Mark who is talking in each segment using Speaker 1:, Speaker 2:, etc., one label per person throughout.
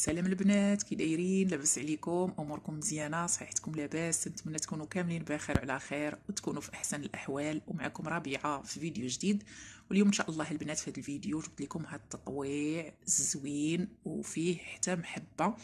Speaker 1: سلام البنات كي دايرين لاباس عليكم اموركم مزيانه صحتكم لاباس نتمنى تكونوا كاملين بخير وعلى خير وتكونوا في احسن الاحوال ومعكم ربيعه في فيديو جديد واليوم ان شاء الله البنات في هذا الفيديو جبت لكم هذا التطويع الزوين وفيه حتى محبه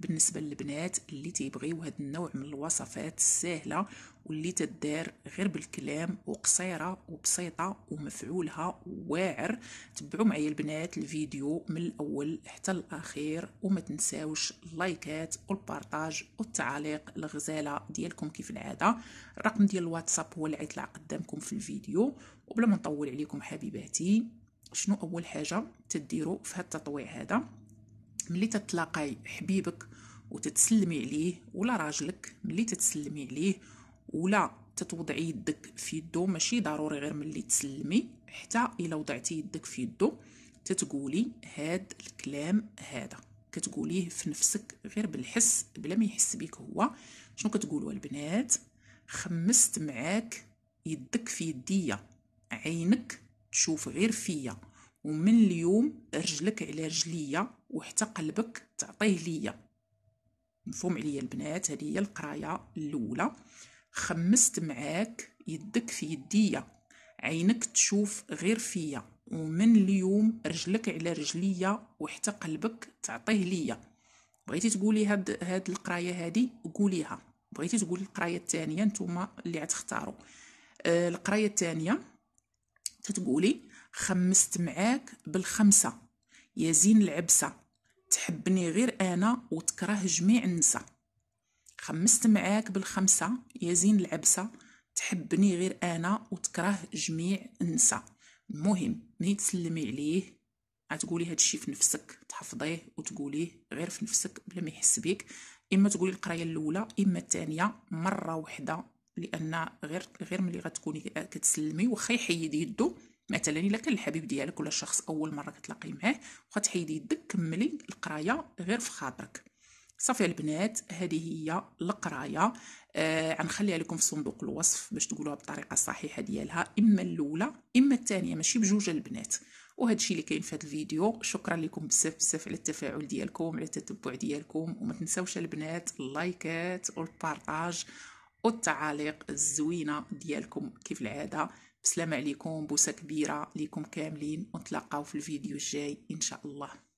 Speaker 1: بالنسبه للبنات اللي تيبغيو هذا النوع من الوصفات السهله واللي تدار غير بالكلام وقصيره وبسيطه ومفعولها واعر تبعوا معايا البنات الفيديو من الاول حتى الاخير وما تنساوش اللايكات والبارتاج والتعليق الغزاله ديالكم كيف العاده الرقم ديال الواتساب هو اللي غيطلع قدامكم في الفيديو وبلا ما نطول عليكم حبيباتي شنو اول حاجه تديروا في هاد التطويع هذا ملي تتلاقاي حبيبك وتتسلمي عليه ولا راجلك ملي تتسلمي عليه ولا تتوضعي يدك في يدو ماشي ضروري غير ملي تسلمي حتى الا وضعتي يدك في يدو تتقولي هاد الكلام هذا كتقوليه في نفسك غير بالحس بلا ما يحس بيك هو شنو كتقولوا البنات خمست معاك يدك في يديا عينك تشوف غير فيا ومن اليوم رجلك على رجليا وحتى قلبك تعطيه ليا مفهوم عليا البنات هذه هي القرايه الاولى خمست معاك يدك في يديا عينك تشوف غير فيا ومن اليوم رجلك على رجلية وحتى قلبك تعطيه ليا بغيتي تقولي هاد هاد القرايه هادي قوليها بغيتي تقولي القرايه الثانيه نتوما اللي غتختاروا آه القرايه الثانيه كتقولي خمست معاك بالخمسه يا زين العبسه تحبني غير انا وتكره جميع النسا خمست معاك بالخمسه يا زين العبسه تحبني غير انا وتكره جميع النسا المهم ملي تسلمي عليه غتقولي هادشي في نفسك تحفظيه وتقوليه غير في نفسك بلا ما يحس بيك اما تقولي القرايه الاولى اما الثانيه مره واحده لان غير غير ملي غتكوني كتسلمي واخا يحيد يدو مثلا الا كان الحبيب ديالك ولا شخص اول مره كتلاقي معاه واخا تحيد يدك كملي القرايه غير في خاطرك صافي البنات هذه هي القرايه آه غنخليها لكم في صندوق الوصف باش تقولوها بالطريقه الصحيحه ديالها اما الاولى الثانيه ماشي بجوج البنات وهذا الشيء اللي كاين في هذا الفيديو شكرا لكم بزاف بزاف على التفاعل ديالكم على التتبع ديالكم وما تنساوش البنات اللايكات والبارطاج والتعاليق الزوينه ديالكم كيف العاده بسلامه عليكم بوسه كبيره ليكم كاملين ونتلاقاو في الفيديو الجاي ان شاء الله